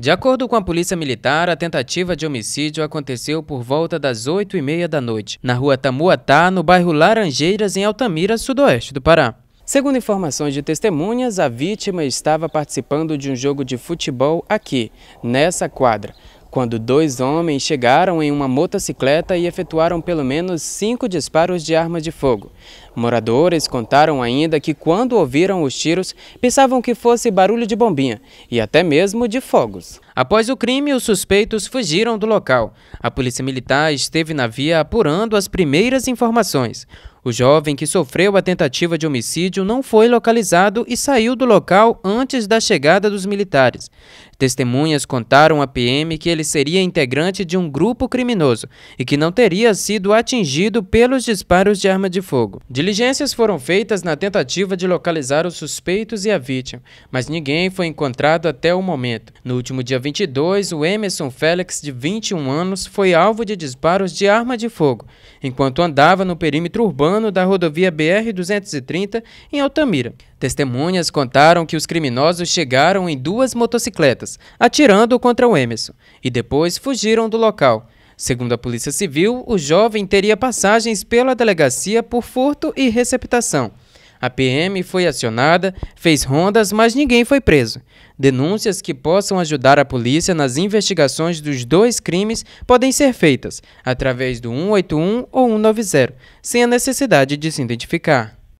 De acordo com a Polícia Militar, a tentativa de homicídio aconteceu por volta das 8 e meia da noite, na rua Tamuatá, no bairro Laranjeiras, em Altamira, sudoeste do Pará. Segundo informações de testemunhas, a vítima estava participando de um jogo de futebol aqui, nessa quadra quando dois homens chegaram em uma motocicleta e efetuaram pelo menos cinco disparos de arma de fogo. Moradores contaram ainda que, quando ouviram os tiros, pensavam que fosse barulho de bombinha e até mesmo de fogos. Após o crime, os suspeitos fugiram do local. A polícia militar esteve na via apurando as primeiras informações. O jovem que sofreu a tentativa de homicídio não foi localizado e saiu do local antes da chegada dos militares. Testemunhas contaram à PM que ele seria integrante de um grupo criminoso e que não teria sido atingido pelos disparos de arma de fogo. Diligências foram feitas na tentativa de localizar os suspeitos e a vítima, mas ninguém foi encontrado até o momento. No último dia 22, o Emerson Félix, de 21 anos, foi alvo de disparos de arma de fogo, enquanto andava no perímetro urbano da rodovia BR-230 em Altamira. Testemunhas contaram que os criminosos chegaram em duas motocicletas, atirando contra o Emerson, e depois fugiram do local. Segundo a Polícia Civil, o jovem teria passagens pela delegacia por furto e receptação. A PM foi acionada, fez rondas, mas ninguém foi preso. Denúncias que possam ajudar a polícia nas investigações dos dois crimes podem ser feitas através do 181 ou 190, sem a necessidade de se identificar.